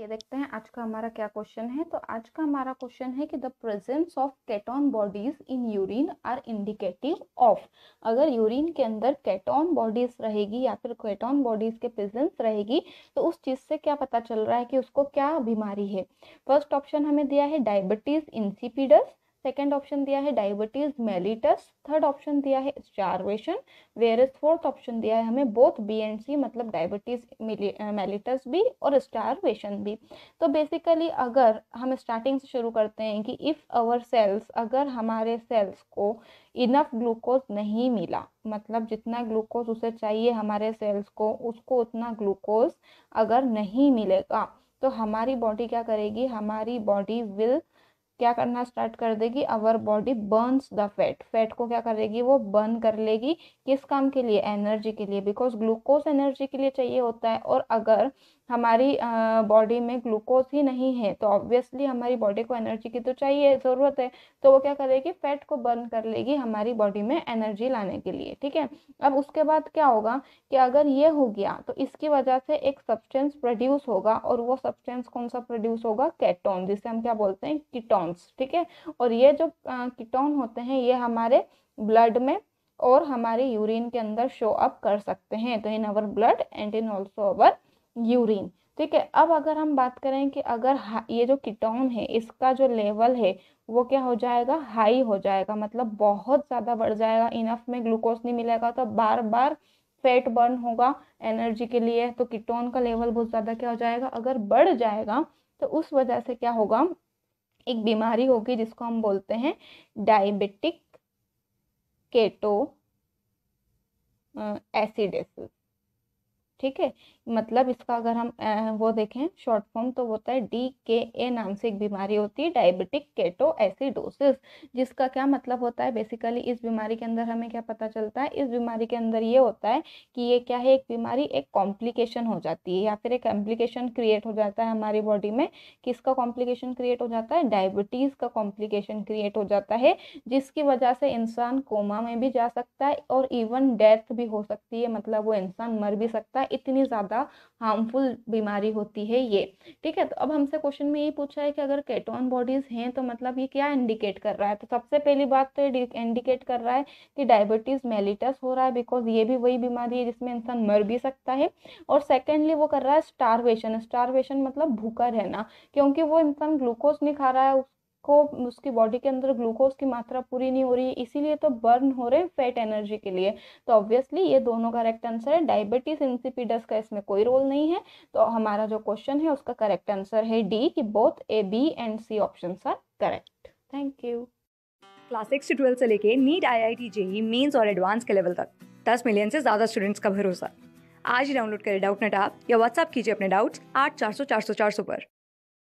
ये देखते हैं आज का हमारा क्या क्वेश्चन है तो आज का हमारा क्वेश्चन है कि the presence of ketone bodies in urine are indicative of अगर यूरिन के अंदर कैटॉन बॉडीज रहेगी या फिर कैटॉन बॉडीज के प्रेजेंस रहेगी तो उस चीज़ से क्या पता चल रहा है कि उसको क्या बीमारी है फर्स्ट ऑप्शन हमें दिया है डायबिटीज इंसिपिडस सेकेंड ऑप्शन दिया है डायबिटीज मेलिटस थर्ड ऑप्शन दिया है starvation where is fourth option दिया है हमें बोथ बी एंड सी मतलब डायबिटीज मेलिटस भी और स्टारवेशन भी तो बेसिकली अगर हम स्टार्टिंग से शुरू करते हैं कि इफ़ अवर सेल्स अगर हमारे सेल्स को इनफ ग्लूकोज नहीं मिला मतलब जितना ग्लूकोज उसे चाहिए हमारे सेल्स को उसको उतना ग्लूकोज अगर नहीं मिलेगा तो हमारी बॉडी क्या करेगी हमारी बॉडी विल क्या करना स्टार्ट कर देगी our body burns the fat fat को क्या करेगी वो बर्न कर लेगी किस काम के लिए एनर्जी के लिए बिकॉज ग्लूकोज एनर्जी के लिए चाहिए होता है और अगर हमारी बॉडी में ग्लूकोज ही नहीं है तो ऑब्वियसली हमारी बॉडी को एनर्जी की तो चाहिए ज़रूरत है तो वो क्या करेगी फैट को बर्न कर लेगी हमारी बॉडी में एनर्जी लाने के लिए ठीक है अब उसके बाद क्या होगा कि अगर ये हो गया तो इसकी वजह से एक सब्सटेंस प्रोड्यूस होगा और वो सब्सटेंस कौन सा प्रोड्यूस होगा कैटोन जिसे हम क्या बोलते हैं कीटोन्स ठीक है और ये जो कीटोन होते हैं ये हमारे ब्लड में और हमारे यूरिन के अंदर शो अप कर सकते हैं तो in our blood and in also our urine ठीक है अब अगर हम बात करें कि अगर ये जो कीटोन है इसका जो लेवल है वो क्या हो जाएगा हाई हो जाएगा मतलब बहुत ज़्यादा बढ़ जाएगा इनफ में ग्लूकोज नहीं मिलेगा तो बार बार फैट बर्न होगा एनर्जी के लिए तो कीटोन का लेवल बहुत ज़्यादा क्या हो जाएगा अगर बढ़ जाएगा तो उस वजह से क्या होगा एक बीमारी होगी जिसको हम बोलते हैं डायबिटिक केटो एसिडेसिस ठीक है मतलब इसका अगर हम वो देखें शॉर्ट फॉर्म तो होता है डी के ए नाम से एक बीमारी होती है डायबिटिक केटो एसिडोसिस जिसका क्या मतलब होता है बेसिकली इस बीमारी के अंदर हमें क्या पता चलता है इस बीमारी के अंदर ये होता है कि ये क्या है एक बीमारी एक कॉम्प्लिकेशन हो जाती है या फिर एक कॉम्प्लिकेशन क्रिएट हो जाता है हमारी बॉडी में किसका कॉम्प्लिकेशन क्रिएट हो जाता है डायबिटीज़ का कॉम्प्लिकेशन क्रिएट हो जाता है जिसकी वजह से इंसान कोमा में भी जा सकता है और इवन डेथ भी हो सकती है मतलब वो इंसान मर भी सकता है इतनी ज़्यादा हार्मफुल बीमारी होती है ये ठीक है तो अब हमसे क्वेश्चन में ये पूछा है कि अगर कैटोन बॉडीज़ हैं तो मतलब ये क्या इंडिकेट कर रहा है तो सबसे पहली बात तो ये इंडिकेट कर रहा है कि डायबिटीज़ मेलिटस हो रहा है बिकॉज ये भी वही बीमारी है जिसमें इंसान मर भी सकता है और सेकेंडली वो कर रहा है स्टारवेशन स्टारवेशन मतलब भूखा रहना क्योंकि वो इंसान ग्लूकोज नहीं खा रहा है को उसकी बॉडी के अंदर ग्लूकोज की मात्रा पूरी नहीं हो रही है इसीलिए तो बर्न हो रहे हैं फैट एनर्जी के लिए तो ऑब्वियसली ये दोनों करेक्ट आंसर है डायबिटीज इंसिपिडस का इसमें कोई रोल नहीं है तो हमारा जो क्वेश्चन है उसका करेक्ट आंसर है डी कि both A B and C option are correct thank you class six से ट्वेल्थ से लेके NEET I I T JEE mains और एडवांस के लेवल तक दस मिलियन से ज़्यादा स्टूडेंट्स का भरोसा आज ही डाउनलोड करें डाउट नेट आप या व्हाट्सअप कीजिए अपने डाउट्स आठ चार सौ चार सौ चार सौ पर